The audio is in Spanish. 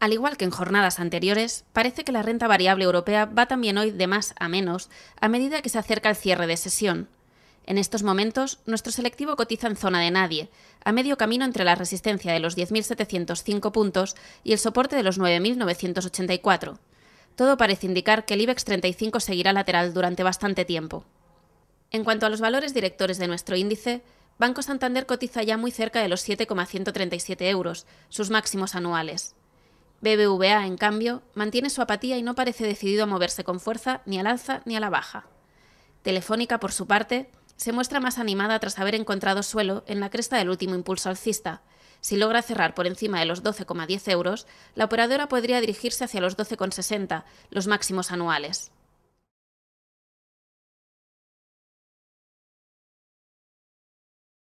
Al igual que en jornadas anteriores, parece que la renta variable europea va también hoy de más a menos a medida que se acerca el cierre de sesión. En estos momentos, nuestro selectivo cotiza en zona de nadie, a medio camino entre la resistencia de los 10.705 puntos y el soporte de los 9.984. Todo parece indicar que el IBEX 35 seguirá lateral durante bastante tiempo. En cuanto a los valores directores de nuestro índice, Banco Santander cotiza ya muy cerca de los 7,137 euros, sus máximos anuales. BBVA, en cambio, mantiene su apatía y no parece decidido a moverse con fuerza ni al alza ni a la baja. Telefónica, por su parte, se muestra más animada tras haber encontrado suelo en la cresta del último impulso alcista. Si logra cerrar por encima de los 12,10 euros, la operadora podría dirigirse hacia los 12,60, los máximos anuales.